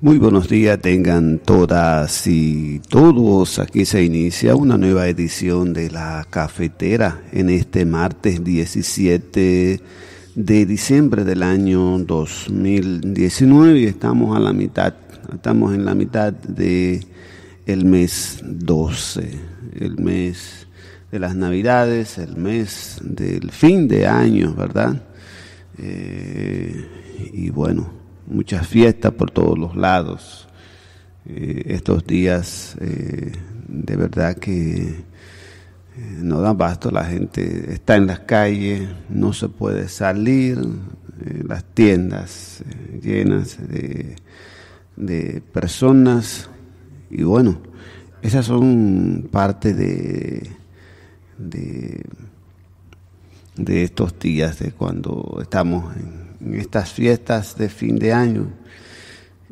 Muy buenos días, tengan todas y todos. Aquí se inicia una nueva edición de La Cafetera en este martes 17 de diciembre del año 2019 estamos a la mitad, estamos en la mitad de el mes 12, el mes de las navidades, el mes del fin de año, ¿verdad? Eh, y bueno, muchas fiestas por todos los lados. Eh, estos días eh, de verdad que eh, no dan basto, la gente está en las calles, no se puede salir, las tiendas llenas de, de personas y bueno, esas son parte de, de, de, estos días de cuando estamos en, en estas fiestas de fin de año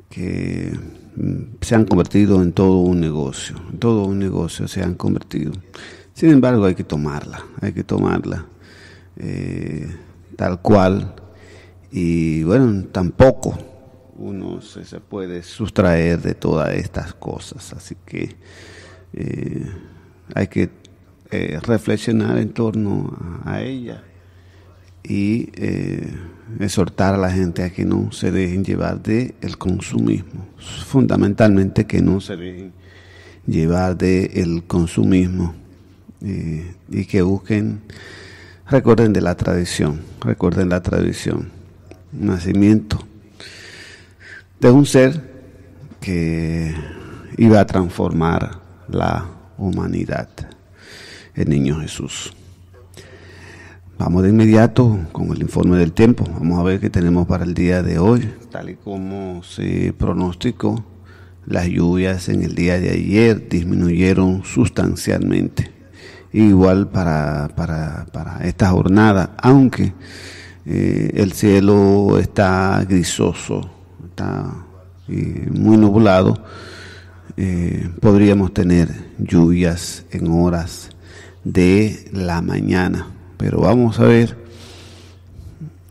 que mm, se han convertido en todo un negocio, todo un negocio se han convertido. Sin embargo, hay que tomarla, hay que tomarla eh, tal cual. Y bueno, tampoco uno se, puede sustraer de todas estas cosas. Así que eh, hay que eh, reflexionar en torno a ella y eh, exhortar a la gente a que no se dejen llevar del el consumismo. Fundamentalmente que no se dejen llevar del el consumismo eh, y que busquen, recuerden de la tradición, recuerden la tradición, nacimiento de un ser que iba a transformar la humanidad, el niño Jesús. Vamos de inmediato con el informe del tiempo. Vamos a ver qué tenemos para el día de hoy. Tal y como se pronosticó, las lluvias en el día de ayer disminuyeron sustancialmente. Igual para, esta jornada, aunque eh, el cielo está grisoso, está eh, muy nublado, eh, podríamos tener lluvias en horas de la mañana pero vamos a ver,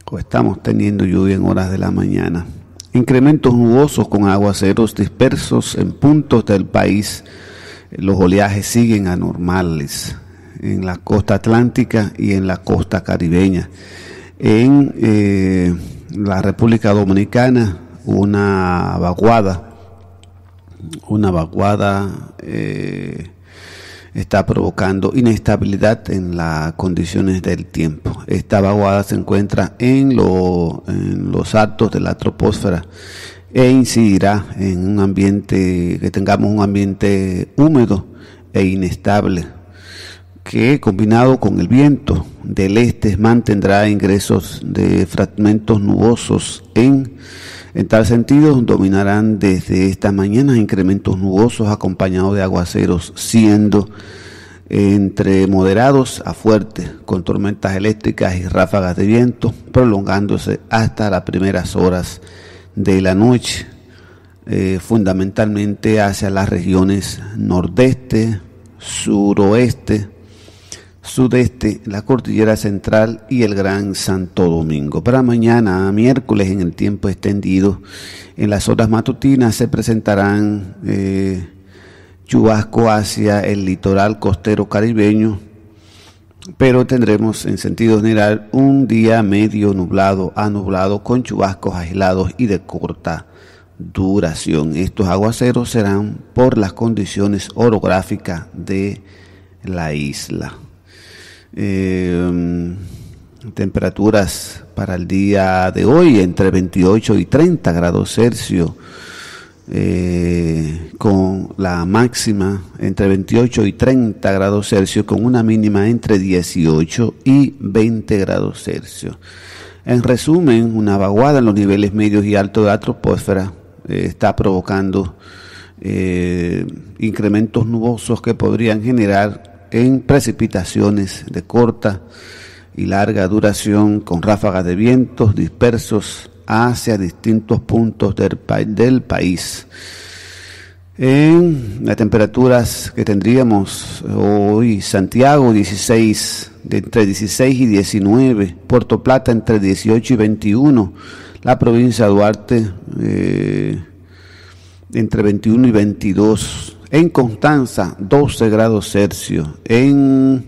o estamos teniendo lluvia en horas de la mañana. Incrementos nubosos con aguaceros dispersos en puntos del país. Los oleajes siguen anormales en la costa atlántica y en la costa caribeña. En eh, la República Dominicana, una vaguada, una vaguada. Eh, está provocando inestabilidad en las condiciones del tiempo. Esta vaguada se encuentra en, en los altos de la troposfera e incidirá en un ambiente, que tengamos un ambiente húmedo e inestable, que combinado con el viento del este mantendrá ingresos de fragmentos nubosos en en tal sentido, dominarán desde esta mañana incrementos nubosos acompañados de aguaceros, siendo entre moderados a fuertes, con tormentas eléctricas y ráfagas de viento, prolongándose hasta las primeras horas de la noche, eh, fundamentalmente hacia las regiones nordeste, suroeste, sudeste, la cordillera central y el Gran Santo Domingo. Para mañana, miércoles, en el tiempo extendido, en las horas matutinas se presentarán eh, chubascos hacia el litoral costero caribeño, pero tendremos en sentido general un día medio nublado a nublado con chubascos aislados y de corta duración. Estos aguaceros serán por las condiciones orográficas de la isla. Eh, temperaturas para el día de hoy entre 28 y 30 grados Celsius, eh, con la máxima entre 28 y 30 grados Celsius, con una mínima entre 18 y 20 grados Celsius. En resumen, una vaguada en los niveles medios y altos de la troposfera eh, está provocando incrementos nubosos que podrían generar en precipitaciones de corta y larga duración con ráfagas de vientos dispersos hacia distintos puntos del, país. En las temperaturas que tendríamos hoy, Santiago 16, entre 16 y 19, Puerto Plata entre 18 y 21, la provincia de Duarte eh, entre 21 y 22, en Constanza, 12 grados Celsius. En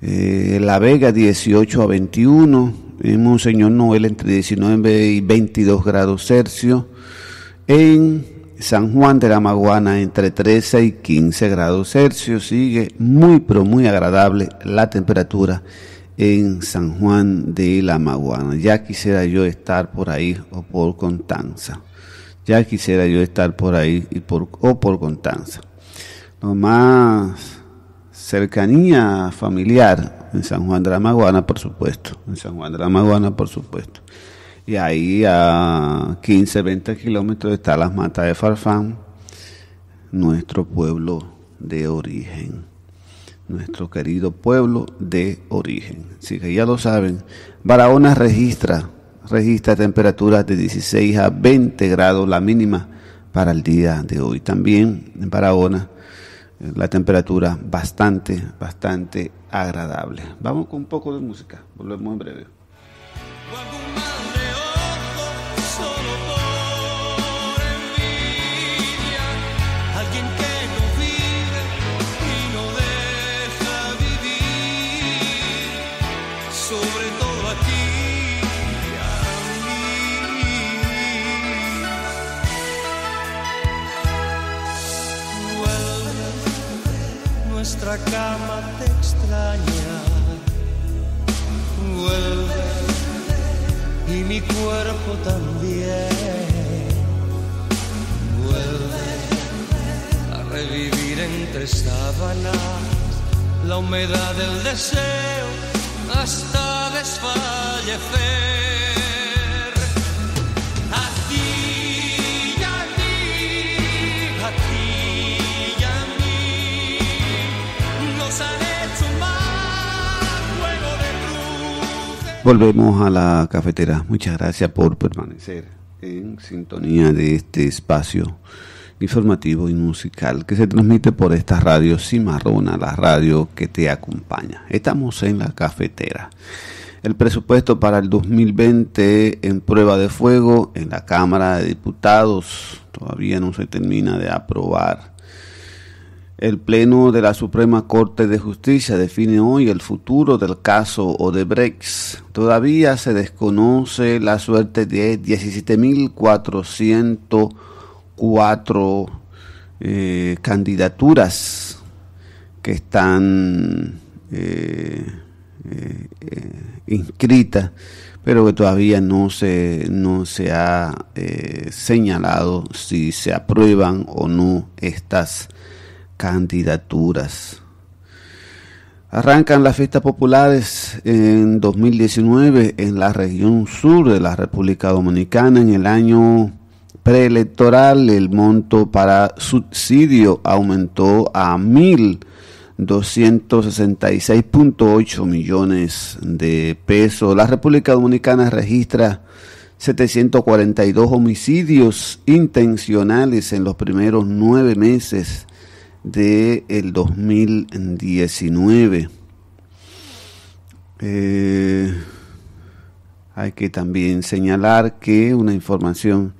eh, La Vega, 18 a 21. En Monseñor Noel, entre 19 y 22 grados Celsius. En San Juan de la Maguana, entre 13 y 15 grados Celsius. Sigue muy, pero muy agradable la temperatura en San Juan de la Maguana. Ya quisiera yo estar por ahí o por Constanza. Ya quisiera yo estar por ahí y por, o por Constanza. Lo más cercanía familiar en San Juan de la Maguana, por supuesto. En San Juan de la Maguana, por supuesto. Y ahí a 15, 20 kilómetros está las matas de Farfán, nuestro pueblo de origen. Nuestro querido pueblo de origen. Así que ya lo saben, Barahona registra registra temperaturas de 16 a 20 grados, la mínima para el día de hoy. También en Barahona eh, la temperatura bastante, bastante agradable. Vamos con un poco de música, volvemos en breve. nuestra cama te extraña. Vuelve y mi cuerpo también. Vuelve a revivir entre sábanas la humedad del deseo hasta desfallecer. Volvemos a la cafetera. Muchas gracias por permanecer en sintonía de este espacio informativo y musical que se transmite por esta radio Cimarrona, la radio que te acompaña. Estamos en la cafetera. El presupuesto para el 2020 en prueba de fuego en la Cámara de Diputados todavía no se termina de aprobar. El Pleno de la Suprema Corte de Justicia define hoy el futuro del caso Odebrecht. Todavía se desconoce la suerte de 17.404 eh, candidaturas que están eh, eh, inscritas, pero que todavía no se, no se ha señalado si se aprueban o no estas candidaturas. Arrancan las fiestas populares en 2019 en la región sur de la República Dominicana. En el año preelectoral el monto para subsidio aumentó a 1.266.8 millones de pesos. La República Dominicana registra 742 homicidios intencionales en los primeros nueve meses de el 2019. hay que también señalar que una información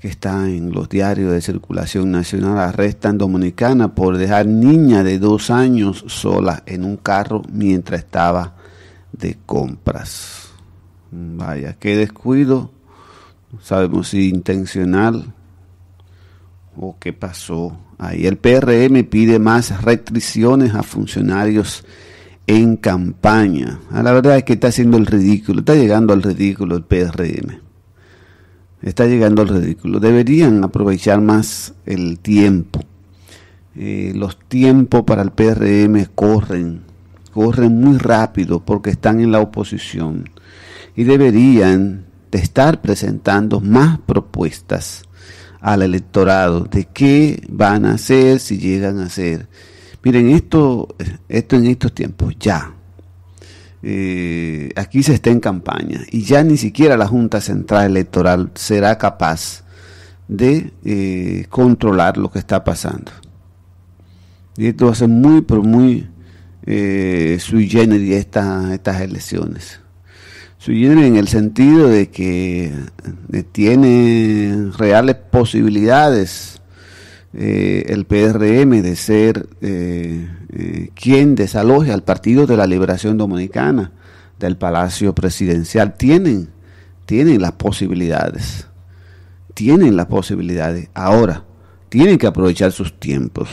que está en los diarios de circulación nacional arrestan dominicana por dejar niña de dos años sola en un carro mientras estaba de compras. Vaya, qué descuido. sabemos si intencional o qué pasó el PRM pide más restricciones a funcionarios en campaña. Ah, la verdad es que está haciendo el ridículo, está llegando al ridículo el PRM. Está llegando al ridículo. Deberían aprovechar más el tiempo. Eh, los tiempos para el PRM corren, corren muy rápido porque están en la oposición y deberían de estar presentando más propuestas al electorado de qué van a hacer si llegan a hacer. Miren, esto, esto en estos tiempos ya. Eh, aquí se está en campaña y ya ni siquiera la Junta Central Electoral será capaz de eh, controlar lo que está pasando. Y esto va a ser muy, pero muy eh, sui generis estas, estas elecciones llena en el sentido de que tiene reales posibilidades eh, el PRM de ser eh, eh, quien desaloje al Partido de la Liberación Dominicana del Palacio Presidencial. Tienen, tienen las posibilidades, tienen las posibilidades. Ahora, tienen que aprovechar sus tiempos,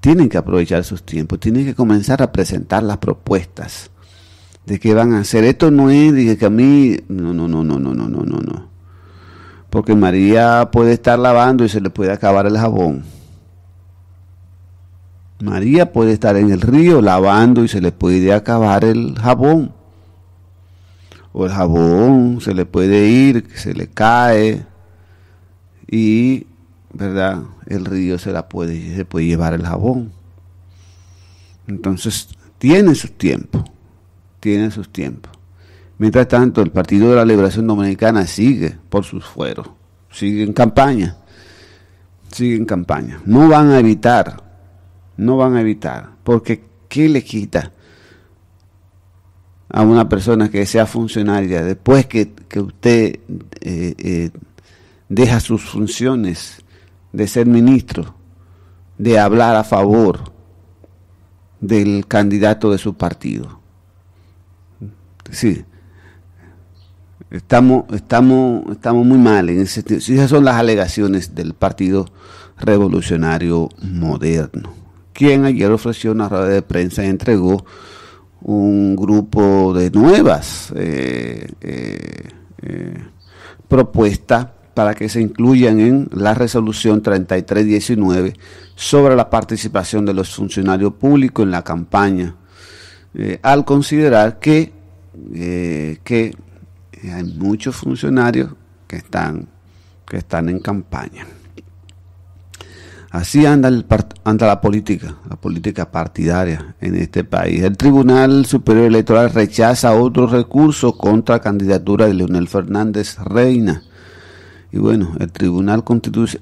tienen que aprovechar sus tiempos, tienen que comenzar a presentar las propuestas de qué van a hacer. Esto no es, dije que a mí, no, no, no, no, no, no, no, no, no. Porque María puede estar lavando y se le puede acabar el jabón. María puede estar en el río lavando y se le puede acabar el jabón. O el jabón se le puede ir, se le cae. Y, ¿verdad? El río se la puede, se puede llevar el jabón. Entonces, tiene su tiempo tiene sus tiempos. Mientras tanto, el Partido de la Liberación Dominicana sigue por sus fueros, sigue en campaña, sigue en campaña. No van a evitar, no van a evitar, porque ¿qué le quita a una persona que sea funcionaria después que, usted eh, eh, deja sus funciones de ser ministro, de hablar a favor del candidato de su partido? sí. Estamos, estamos, estamos muy mal en ese sentido. Esas son las alegaciones del Partido Revolucionario Moderno, quien ayer ofreció una rueda de prensa y entregó un grupo de nuevas eh, eh, eh, propuestas para que se incluyan en la resolución 3319 sobre la participación de los funcionarios públicos en la campaña, al considerar que eh, que hay muchos funcionarios que están, que están en campaña. Así anda, el anda la política, la política partidaria en este país. El Tribunal Superior Electoral rechaza otro recurso contra la candidatura de Leonel Fernández Reina. Y bueno, el Tribunal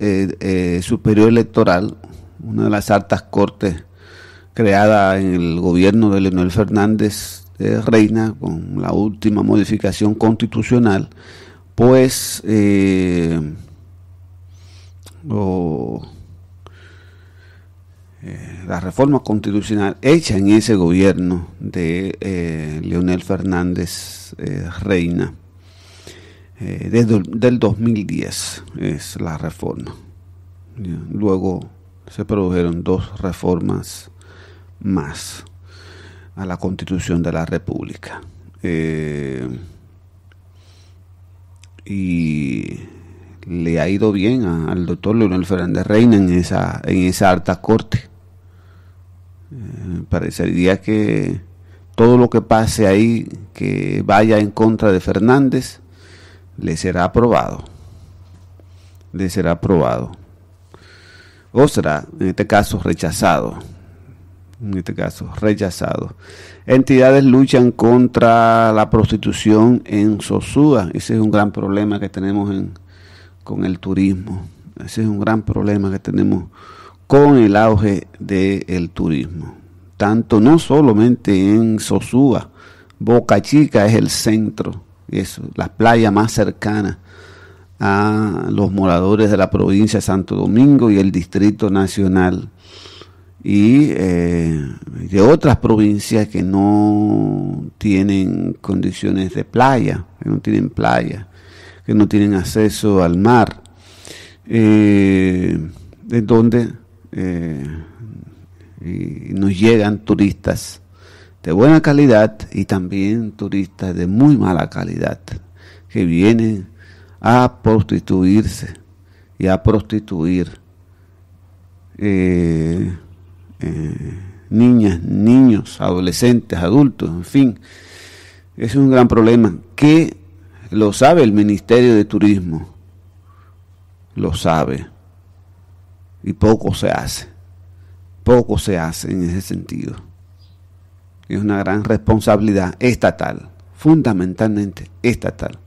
eh, eh, Superior Electoral, una de las altas cortes creadas en el gobierno de Leonel Fernández Reina, con la última modificación constitucional, pues eh, eh, la reforma constitucional hecha en ese gobierno de eh, Leonel Fernández Reina, desde del 2010 es la reforma. Luego se produjeron dos reformas más a la Constitución de la República. Eh, y le ha ido bien al doctor Leonel Fernández Reina en esa, en esa alta corte. Eh, parecería que todo lo que pase ahí que vaya en contra de Fernández le será aprobado. Le será aprobado. O será, en este caso, rechazado en este caso, rechazado. Entidades luchan contra la prostitución en Sosúa. Ese es un gran problema que tenemos con el turismo. Ese es un gran problema que tenemos con el auge del turismo. Tanto no solamente en Sosúa, Boca Chica es el centro, es la playa más cercana a los moradores de la provincia de Santo Domingo y el Distrito Nacional y eh, de otras provincias que no tienen condiciones de playa, que no tienen playa, que no tienen acceso al mar, eh, de donde eh, nos llegan turistas de buena calidad y también turistas de muy mala calidad que vienen a prostituirse y a prostituir. Este, niñas, niños, adolescentes, adultos, en fin. es un gran problema que lo sabe el Ministerio de Turismo, lo sabe, y poco se hace, poco se hace en ese sentido. Es una gran responsabilidad estatal, fundamentalmente estatal.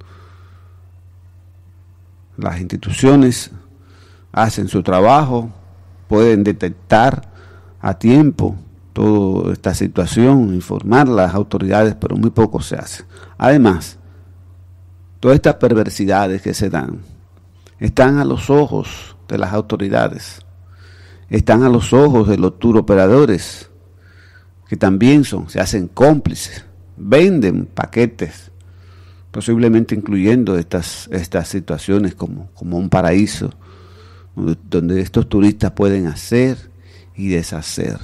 Las instituciones hacen su trabajo, pueden detectar a tiempo toda esta situación, informar a las autoridades, pero muy poco se hace. Además, todas estas perversidades que se dan están a los ojos de las autoridades, están a los ojos de los tour operadores, que también son, se hacen cómplices, venden paquetes, posiblemente incluyendo estas, estas situaciones como, como un paraíso, donde estos turistas pueden hacer y deshacer.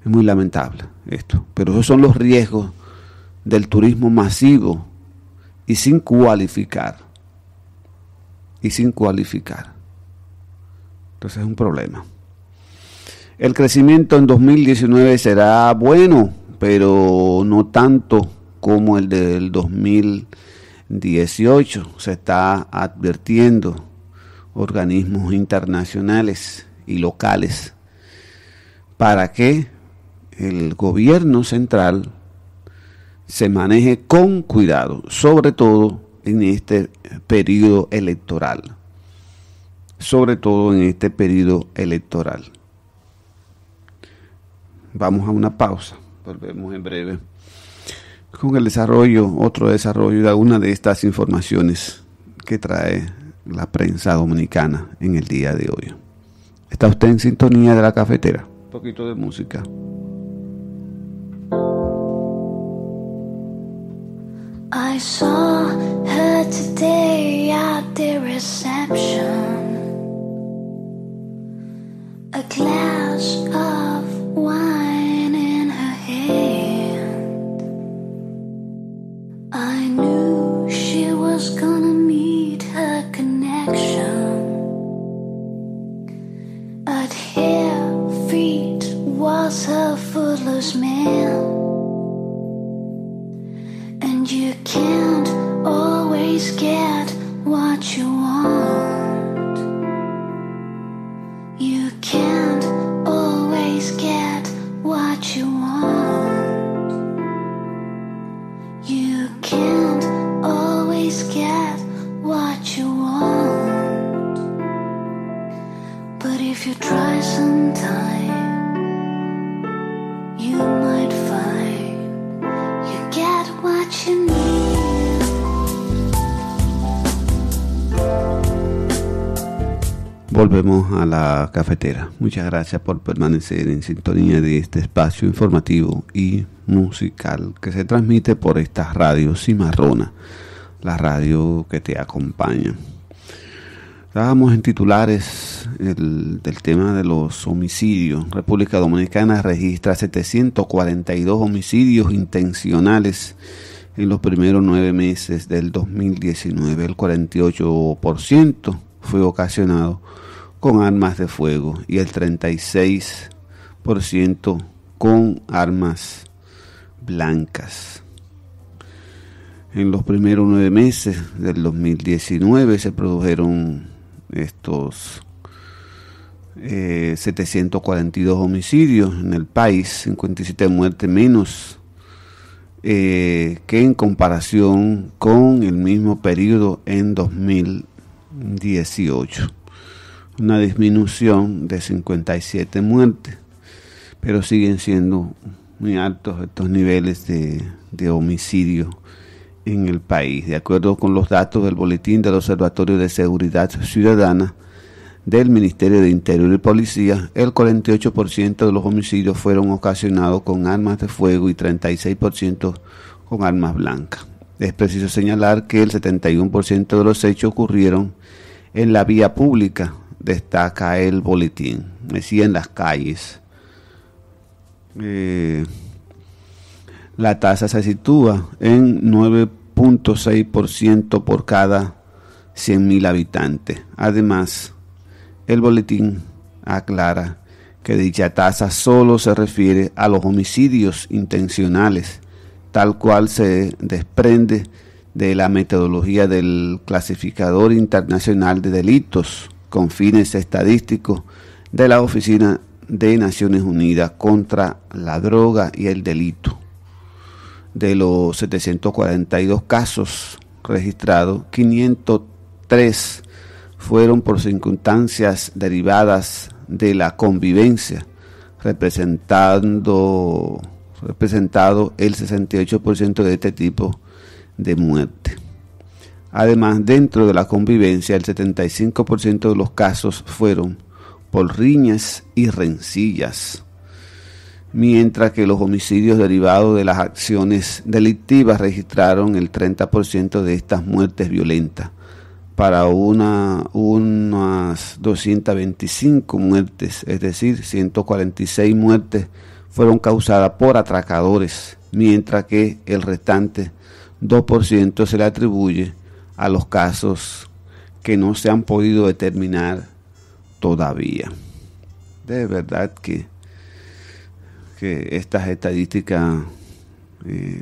Es muy lamentable esto, pero esos son los riesgos del turismo masivo y sin cualificar. Y sin cualificar. Entonces es un problema. El crecimiento en 2019 será bueno, pero no tanto como el del 2018. Se está advirtiendo organismos internacionales y locales para que el gobierno central se maneje con cuidado, sobre todo en este periodo electoral. Sobre todo en este periodo electoral. Vamos a una pausa, volvemos en breve con el desarrollo, otro desarrollo de alguna de estas informaciones que trae la prensa dominicana en el día de hoy. Está usted en sintonía de la cafetera. poquito de música. I saw her today at the reception. A glass of wine. volvemos a la cafetera. Muchas gracias por permanecer en sintonía de este espacio informativo y musical que se transmite por esta radio cimarrona, la radio que te acompaña. Estábamos en titulares el, del tema de los homicidios. República Dominicana registra 742 homicidios intencionales en los primeros nueve meses del 2019. El 48% fue ocasionado con armas de fuego y el 36% con armas blancas. En los primeros nueve meses del 2019 se produjeron estos 742 eh, homicidios en el país, 57 muertes menos eh, que en comparación con el mismo periodo en 2018 una disminución de 57 muertes, pero siguen siendo muy altos estos niveles de, homicidio en el país. De acuerdo con los datos del Boletín del Observatorio de Seguridad Ciudadana del Ministerio de Interior y Policía, el 48% de los homicidios fueron ocasionados con armas de fuego y 36% con armas blancas. Es preciso señalar que el 71% de los hechos ocurrieron en la vía pública, destaca el boletín. Decía en las calles. Eh, la tasa se sitúa en 9.6% por cada 100.000 habitantes. Además, el boletín aclara que dicha tasa solo se refiere a los homicidios intencionales, tal cual se desprende de la metodología del clasificador internacional de delitos con fines estadísticos de la Oficina de Naciones Unidas contra la Droga y el Delito. De los 742 casos registrados, 503 fueron por circunstancias derivadas de la convivencia, representando representado el 68% de este tipo de muerte. Además, dentro de la convivencia, el 75% de los casos fueron por riñas y rencillas, mientras que los homicidios derivados de las acciones delictivas registraron el 30% de estas muertes violentas, para unas 225 muertes, es decir, 146 muertes fueron causadas por atracadores, mientras que el restante 2% se le atribuye a los casos que no se han podido determinar todavía. De verdad que, estas estadísticas eh,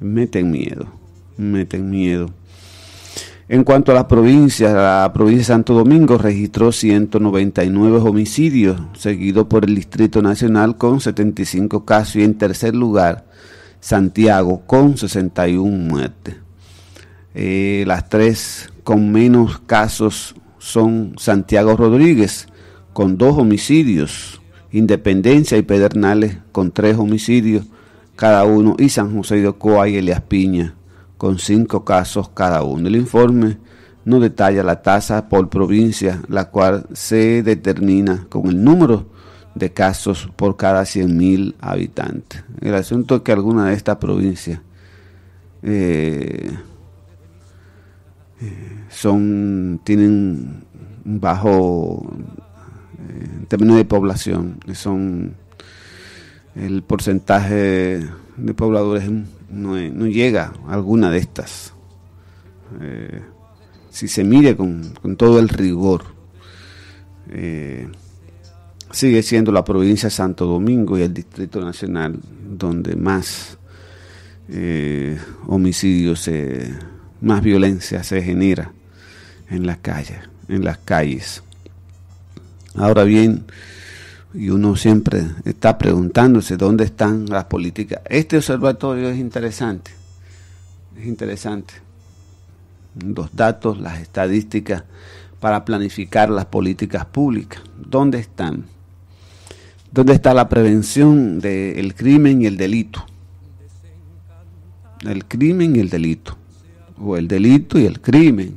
meten miedo, meten miedo. En cuanto a las provincias, la provincia de Santo Domingo registró 199 homicidios, seguido por el Distrito Nacional con 75 casos y en tercer lugar Santiago con 61 muertes. Eh, las tres con menos casos son Santiago Rodríguez, con dos homicidios, Independencia y Pedernales, con tres homicidios cada uno, y San José de Ocoa y Elias Piña, con cinco casos cada uno. El informe no detalla la tasa por provincia, la cual se determina con el número de casos por cada 100.000 habitantes. El asunto es que alguna de estas provincias eh, son tienen un bajo eh, en términos de población son el porcentaje de pobladores no, llega a alguna de estas eh, si se mire con, todo el rigor eh, sigue siendo la provincia de Santo Domingo y el Distrito Nacional donde más homicidios se más violencia se genera en las calles, en las calles. Ahora bien, y uno siempre está preguntándose dónde están las políticas. Este observatorio es interesante, es interesante. Los datos, las estadísticas para planificar las políticas públicas. ¿Dónde están? ¿Dónde está la prevención del crimen y el delito? El crimen y el delito o el delito y el crimen.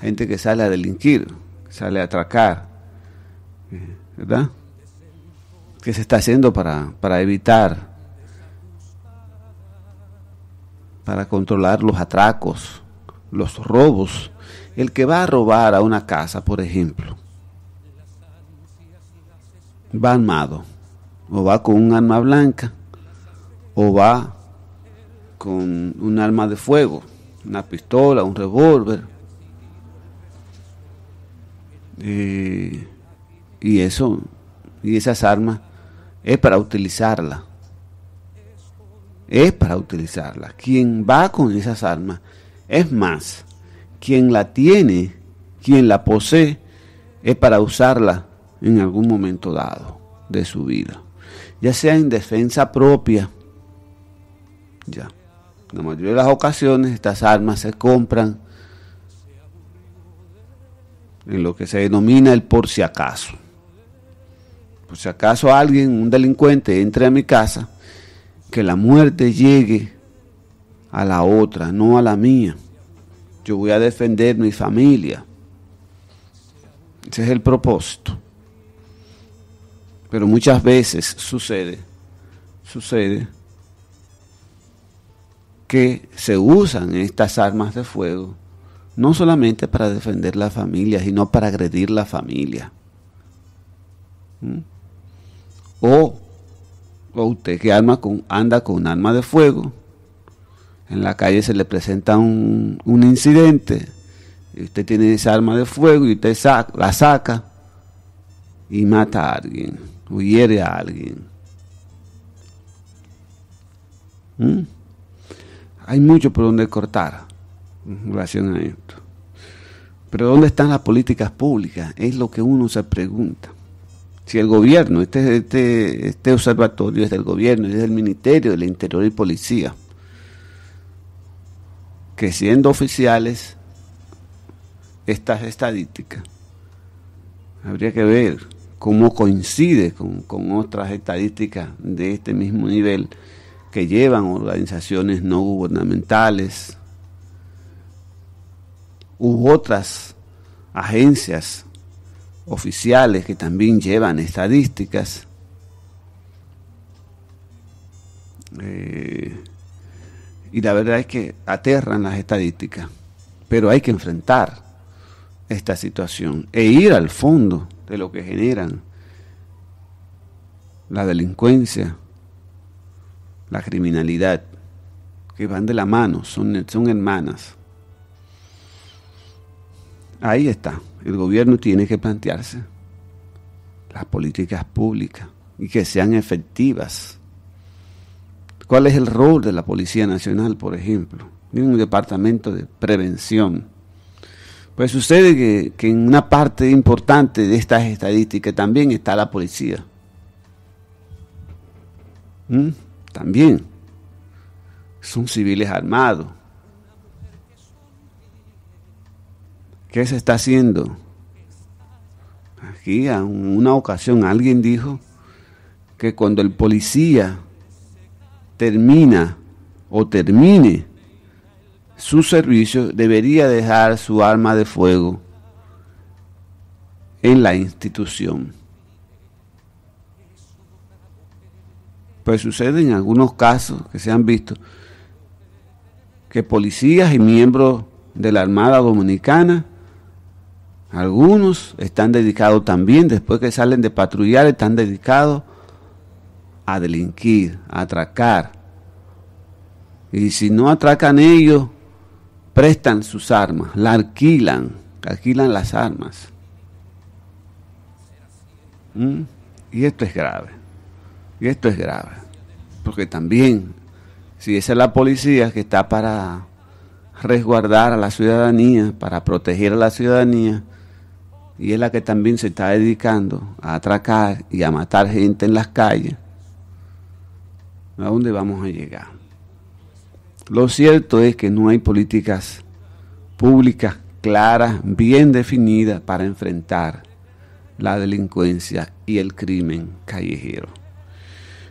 Gente que sale a delinquir, sale a atracar, eh, ¿verdad? ¿Qué se está haciendo para, para evitar, para controlar los atracos, los robos? El que va a robar a una casa, por ejemplo, va armado, o va con un arma blanca, o va con un arma de fuego una pistola, un revólver. y eso, y esas armas, es para utilizarla Es para utilizarla Quien va con esas armas, es más, quien la tiene, quien la posee, es para usarla en algún momento dado de su vida. Ya sea en defensa propia, ya la mayoría de las ocasiones estas armas se compran en lo que se denomina el por si acaso. Por si acaso alguien, un delincuente, entre a mi casa, que la muerte llegue a la otra, no a la mía. Yo voy a defender mi familia. Ese es el propósito. Pero muchas veces sucede, sucede que se usan estas armas de fuego no solamente para defender la familia, sino para agredir la familia. ¿Mm? O, usted que arma anda con un arma de fuego, en la calle se le presenta un, un incidente, usted tiene esa arma de fuego y usted la saca y mata a alguien, o hiere a alguien. ¿Mm? hay mucho por donde cortar en relación a esto. Pero ¿dónde están las políticas públicas? Es lo que uno se pregunta. Si el gobierno, este, este, este observatorio es del gobierno, es del Ministerio del Interior y Policía, que siendo oficiales estas estadísticas, habría que ver cómo coincide con, con otras estadísticas de este mismo nivel que llevan organizaciones no gubernamentales u otras agencias oficiales que también llevan estadísticas. Eh, y la verdad es que aterran las estadísticas, pero hay que enfrentar esta situación e ir al fondo de lo que generan la delincuencia, la criminalidad, que van de la mano, son, son hermanas. Ahí está, el gobierno tiene que plantearse las políticas públicas y que sean efectivas. ¿Cuál es el rol de la Policía Nacional, por ejemplo? en un departamento de prevención. Pues sucede que, en una parte importante de estas estadísticas también está la policía. ¿Mm? también. Son civiles armados. ¿Qué se está haciendo? Aquí, en una ocasión, alguien dijo que cuando el policía termina o termine su servicio, debería dejar su arma de fuego en la institución. Pues sucede en algunos casos que se han visto que policías y miembros de la Armada Dominicana, algunos están dedicados también, después que salen de patrullar, están dedicados a delinquir, a atracar. Y si no atracan ellos, prestan sus armas, la alquilan, alquilan las armas. ¿Mm? Y esto es grave. Y esto es grave, porque también, si esa es la policía que está para resguardar a la ciudadanía, para proteger a la ciudadanía, y es la que también se está dedicando a atracar y a matar gente en las calles, ¿a dónde vamos a llegar? Lo cierto es que no hay políticas públicas claras, bien definidas para enfrentar la delincuencia y el crimen callejero.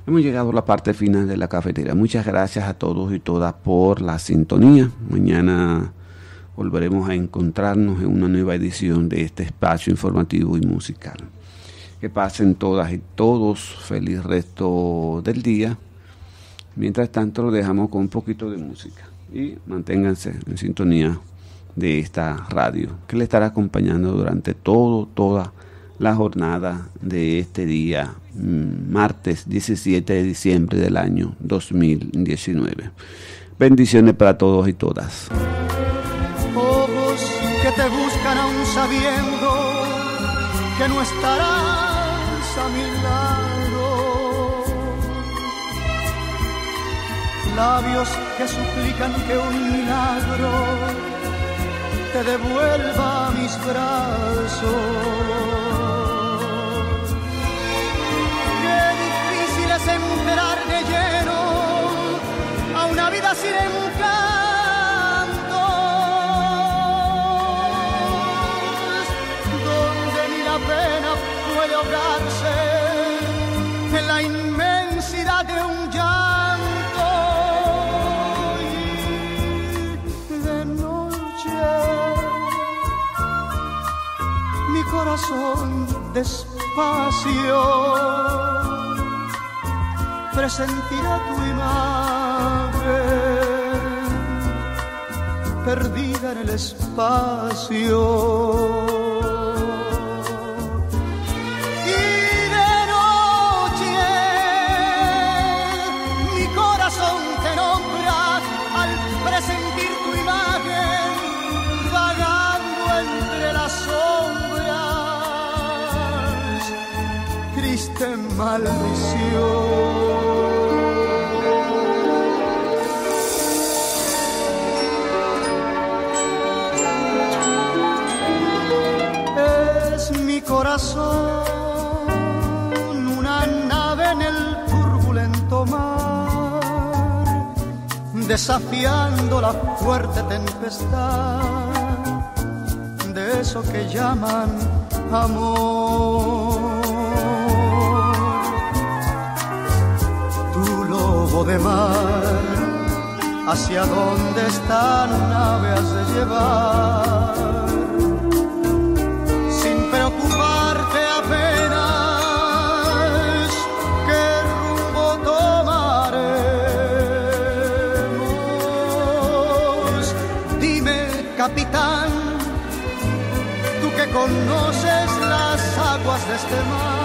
Hemos llegado a la parte final de la cafetera. Muchas gracias a todos y todas por la sintonía. Mañana volveremos a encontrarnos en una nueva edición de este espacio informativo y musical. Que pasen todas y todos feliz resto del día. Mientras tanto, lo dejamos con un poquito de música y manténganse en sintonía de esta radio que le estará acompañando durante todo, toda la jornada de este día, mm, martes 17 de diciembre del año 2019. Bendiciones para todos y todas. Ojos que te buscan aún sabiendo que no estarás a mi lado. Labios que suplican que un milagro te devuelva mis brazos corazón despacio. Presentirá tu imagen perdida en el espacio. maldición. mi corazón una nave en el turbulento mar, desafiando la fuerte tempestad de eso que llaman amor. de mar, hacia dónde están nave de llevar. Sin preocuparte apenas qué rumbo tomaremos. Dime, capitán, tú que conoces las aguas de este mar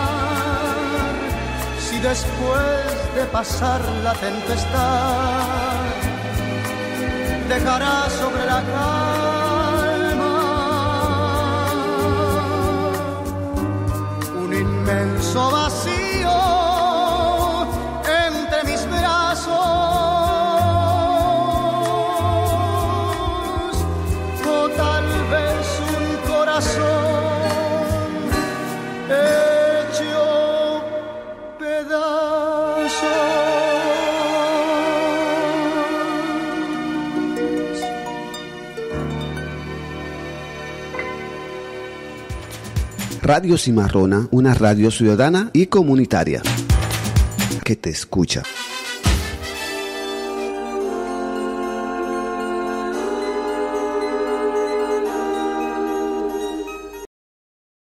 y después de pasar la tempestad dejará sobre la calma un inmenso Radio Cimarrona, una radio ciudadana y comunitaria que te escucha.